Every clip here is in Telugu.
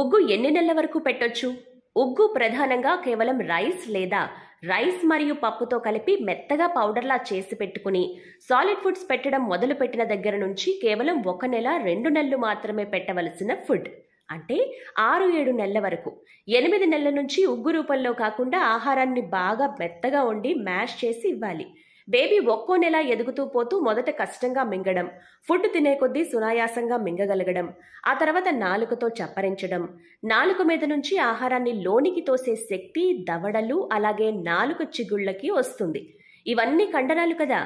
ఉగ్గు ఎన్ని నెలల వరకు పెట్టొచ్చు ఉగ్గు ప్రధానంగా కేవలం రైస్ లేదా రైస్ మరియు పప్పుతో కలిపి మెత్తగా పౌడర్లా చేసి పెట్టుకుని సాలిడ్ ఫుడ్స్ పెట్టడం మొదలుపెట్టిన దగ్గర నుంచి కేవలం ఒక నెల రెండు నెలలు మాత్రమే పెట్టవలసిన ఫుడ్ అంటే ఆరు ఏడు నెలల వరకు ఎనిమిది నెలల నుంచి ఉగ్గు రూపంలో కాకుండా ఆహారాన్ని బాగా మెత్తగా వండి మ్యాష్ చేసి ఇవ్వాలి బేబీ ఒక్కో నెల ఎదుగుతూ పోతూ మొదట కష్టంగా మింగడం ఫుడ్ తినే కొద్దీ సునాయాసంగా మింగగలగడం ఆ తర్వాత నాలుకతో చప్పరించడం నాలుక మీద నుంచి ఆహారాన్ని లోనికి తోసే శక్తి దవడలు అలాగే నాలుక చిగుళ్ళకి వస్తుంది ఇవన్నీ కండనాలు కదా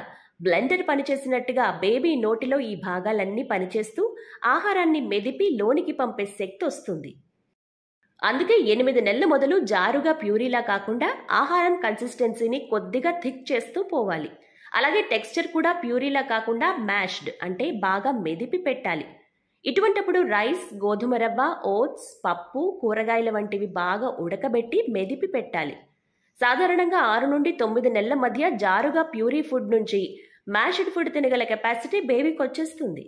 బ్లెండర్ పనిచేసినట్టుగా బేబీ నోటిలో ఈ భాగాలన్నీ పనిచేస్తూ ఆహారాన్ని మెదిపి లోనికి పంపే శక్తి వస్తుంది అందుకే ఎనిమిది నెలల మొదలు జారుగా ప్యూరీలా కాకుండా ఆహారం కన్సిస్టెన్సీని కొద్దిగా థిక్ చేస్తూ పోవాలి అలాగే టెక్స్చర్ కూడా ప్యూరీలా కాకుండా మ్యాష్డ్ అంటే బాగా మెదిపి పెట్టాలి ఇటువంటప్పుడు రైస్ గోధుమ రవ్వ ఓట్స్ పప్పు కూరగాయల వంటివి బాగా ఉడకబెట్టి మెదిపి పెట్టాలి సాధారణంగా ఆరు నుండి తొమ్మిది నెలల మధ్య జారుగా ప్యూరీ ఫుడ్ నుంచి మ్యాష్డ్ ఫుడ్ తినగల కెపాసిటీ బేబీకి వచ్చేస్తుంది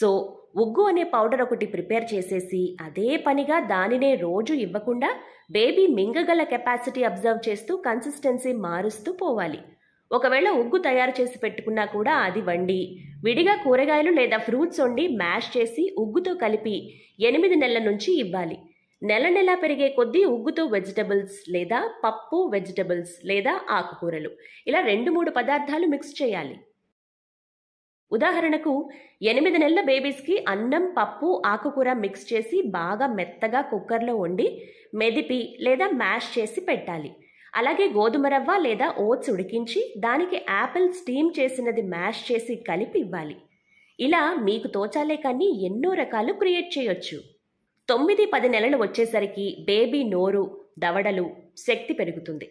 సో ఉగ్గు అనే పౌడర్ ఒకటి ప్రిపేర్ చేసేసి అదే పనిగా దానినే రోజు ఇవ్వకుండా బేబీ మింగగల కెపాసిటీ అబ్జర్వ్ చేస్తూ కన్సిస్టెన్సీ మారుస్తూ పోవాలి ఒకవేళ ఉగ్గు తయారు చేసి పెట్టుకున్నా కూడా అది వండి విడిగా కూరగాయలు లేదా ఫ్రూట్స్ వండి మ్యాష్ చేసి ఉగ్గుతో కలిపి ఎనిమిది నెలల నుంచి ఇవ్వాలి నెల నెల పెరిగే కొద్దీ ఉగ్గుతో వెజిటబుల్స్ లేదా పప్పు వెజిటబుల్స్ లేదా ఆకుకూరలు ఇలా రెండు మూడు పదార్థాలు మిక్స్ చేయాలి ఉదాహరణకు ఎనిమిది నెలల బేబీస్కి అన్నం పప్పు ఆకుకూర మిక్స్ చేసి బాగా మెత్తగా కుక్కర్లో వండి మెదిపి లేదా మ్యాష్ చేసి పెట్టాలి అలాగే గోధుమ రవ్వ లేదా ఓట్స్ ఉడికించి దానికి యాపిల్ స్టీమ్ చేసినది మ్యాష్ చేసి కలిపి ఇవ్వాలి ఇలా మీకు తోచాలే కానీ ఎన్నో రకాలు క్రియేట్ చేయొచ్చు తొమ్మిది పది నెలలు వచ్చేసరికి బేబీ నోరు దవడలు శక్తి పెరుగుతుంది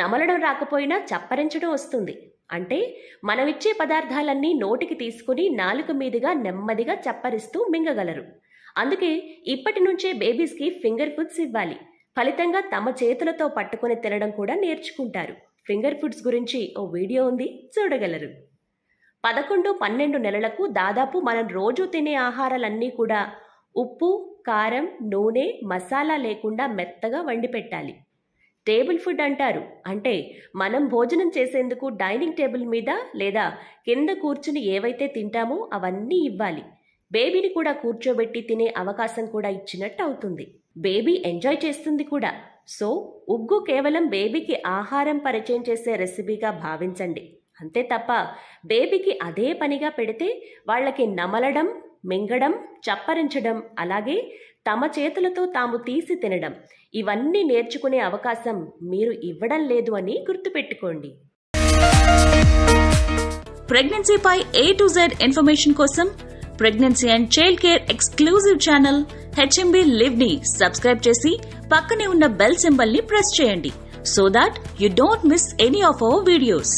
నమలడం రాకపోయినా చప్పరించడం వస్తుంది అంటే మనమిచ్చే పదార్థాలన్నీ నోటికి తీసుకుని నాలుక మీదుగా నెమ్మదిగా చప్పరిస్తూ మింగగలరు అందుకే ఇప్పటి నుంచే బేబీస్కి ఫింగర్ ఫుడ్స్ ఇవ్వాలి ఫలితంగా తమ చేతులతో పట్టుకుని తినడం కూడా నేర్చుకుంటారు ఫింగర్ ఫుడ్స్ గురించి ఓ వీడియో ఉంది చూడగలరు పదకొండు పన్నెండు నెలలకు దాదాపు మనం రోజు తినే ఆహారాలన్నీ కూడా ఉప్పు కారం నూనె మసాలా లేకుండా మెత్తగా వండి పెట్టాలి టేబుల్ ఫుడ్ అంటారు అంటే మనం భోజనం చేసేందుకు డైనింగ్ టేబుల్ మీద లేదా కింద కూర్చుని ఏవైతే తింటామో అవన్నీ ఇవ్వాలి బేబీని కూడా కూర్చోబెట్టి తినే అవకాశం కూడా ఇచ్చినట్టు అవుతుంది బేబీ ఎంజాయ్ చేస్తుంది కూడా సో ఉగ్గు కేవలం బేబీకి ఆహారం పరిచయం చేసే రెసిపీగా భావించండి అంతే తప్ప బేబీకి అదే పనిగా పెడితే వాళ్ళకి నమలడం మింగడం చప్పరించడం అలాగే తమ చేతులతో తాము తీసి తినడం ఇవన్నీ నేర్చుకునే అవకాశం మీరు ఇవ్వడం లేదు అని గుర్తుపెట్టుకోండి ప్రెగ్నెన్సీపై ఏ టు జెడ్ ఇన్ఫర్మేషన్ కోసం pregnancy and child care exclusive channel HMB live ని సబ్స్క్రైబ్ చేసి పక్కనే ఉన్న బెల్ సింబల్ ని ప్రెస్ చేయండి so that you don't miss any of our videos